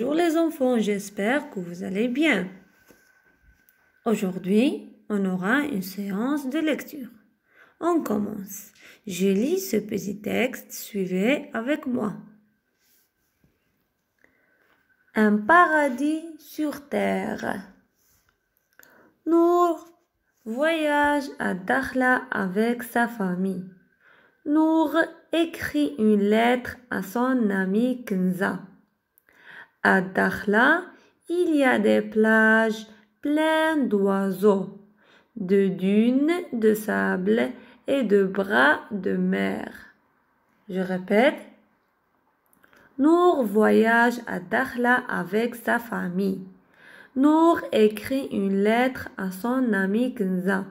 Bonjour les enfants, j'espère que vous allez bien. Aujourd'hui, on aura une séance de lecture. On commence. Je lis ce petit texte, suivez avec moi. Un paradis sur terre. Nour voyage à Dakhla avec sa famille. Nour écrit une lettre à son ami Kenza. À Dakhla, il y a des plages pleines d'oiseaux, de dunes de sable et de bras de mer. Je répète. Nour voyage à Dakhla avec sa famille. Nour écrit une lettre à son ami Kenza.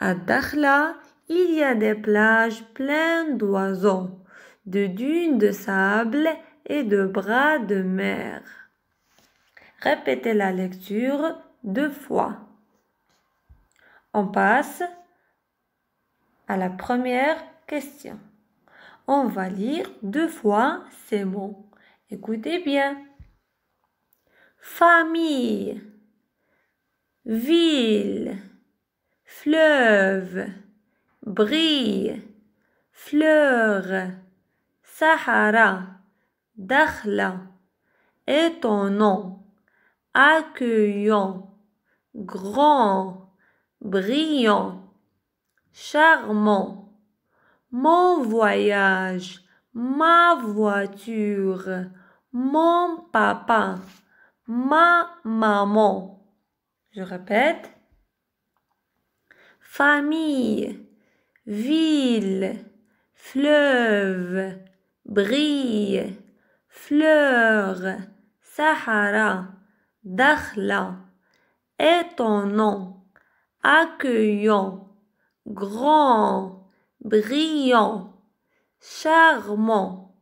À Dakhla, il y a des plages pleines d'oiseaux, de dunes de sable et de bras de mer. Répétez la lecture deux fois. On passe à la première question. On va lire deux fois ces mots. Écoutez bien. Famille, ville, fleuve, brille, fleur, Sahara. Dakhla, étonnant, accueillant, grand, brillant, charmant. Mon voyage, ma voiture, mon papa, ma maman. Je répète. Famille, ville, fleuve, brille fleur, Sahara, Dakhla, étonnant, accueillant, grand, brillant, charmant,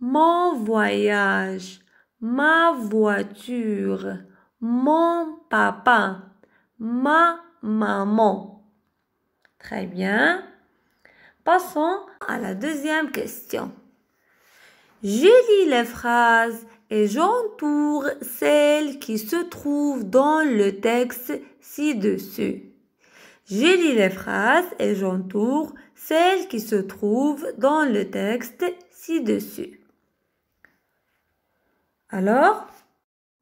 mon voyage, ma voiture, mon papa, ma maman. Très bien. Passons à la deuxième question. Je lis les phrases et j'entoure celles qui se trouvent dans le texte ci-dessus. Je lis les phrases et j'entoure celles qui se trouvent dans le texte ci-dessus. Alors,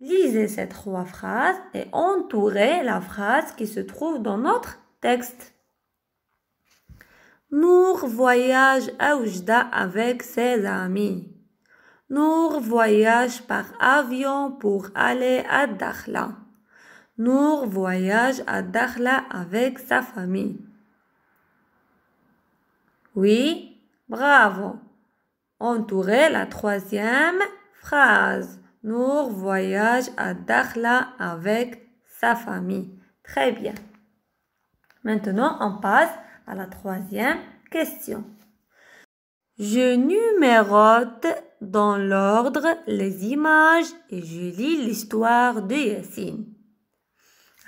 lisez ces trois phrases et entourez la phrase qui se trouve dans notre texte. Nour voyage à Oujda avec ses amis. Nour voyage par avion pour aller à Dakhla. Nour voyage à Dakhla avec sa famille. Oui, bravo. Entourez la troisième phrase. Nour voyage à Dakhla avec sa famille. Très bien. Maintenant, on passe à la troisième question. Je numérote dans l'ordre les images et je lis l'histoire de Yassine.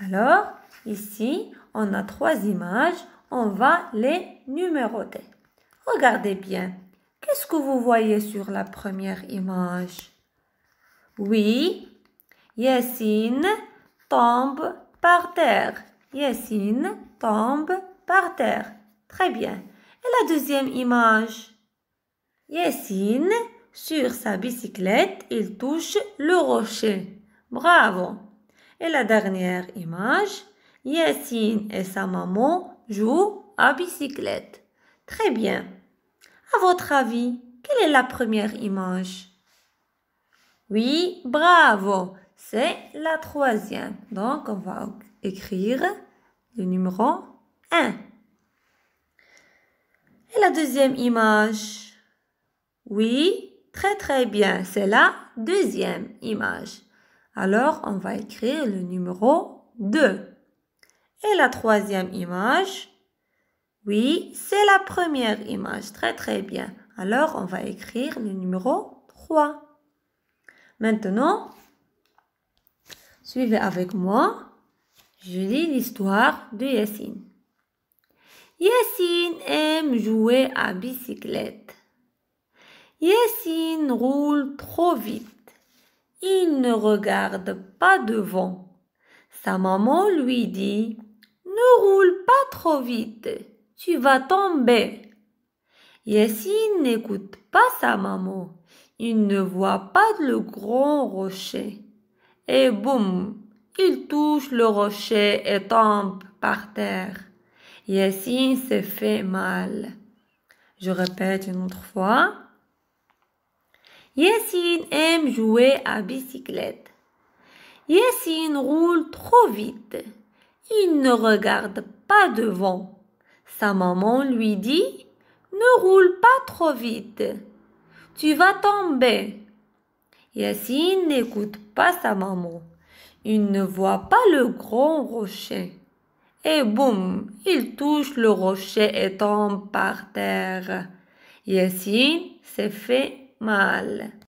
Alors, ici, on a trois images, on va les numéroter. Regardez bien, qu'est-ce que vous voyez sur la première image Oui, Yassine tombe par terre. Yassine tombe par terre. Très bien. Et la deuxième image Yassine sur sa bicyclette, il touche le rocher. Bravo. Et la dernière image, Yacine et sa maman jouent à bicyclette. Très bien. À votre avis, quelle est la première image Oui, bravo. C'est la troisième. Donc, on va écrire le numéro 1. Et la deuxième image Oui, Très très bien, c'est la deuxième image. Alors, on va écrire le numéro 2. Et la troisième image, oui, c'est la première image. Très très bien. Alors, on va écrire le numéro 3. Maintenant, suivez avec moi. Je lis l'histoire de Yassine. Yassine aime jouer à bicyclette. Yassine roule trop vite. Il ne regarde pas devant. Sa maman lui dit Ne roule pas trop vite, tu vas tomber. Yassine n'écoute pas sa maman. Il ne voit pas le grand rocher. Et boum, il touche le rocher et tombe par terre. Yassine se fait mal. Je répète une autre fois. Yassine aime jouer à bicyclette. Yassine roule trop vite. Il ne regarde pas devant. Sa maman lui dit Ne roule pas trop vite. Tu vas tomber. Yassine n'écoute pas sa maman. Il ne voit pas le grand rocher. Et boum, il touche le rocher et tombe par terre. Yassine s'est fait mal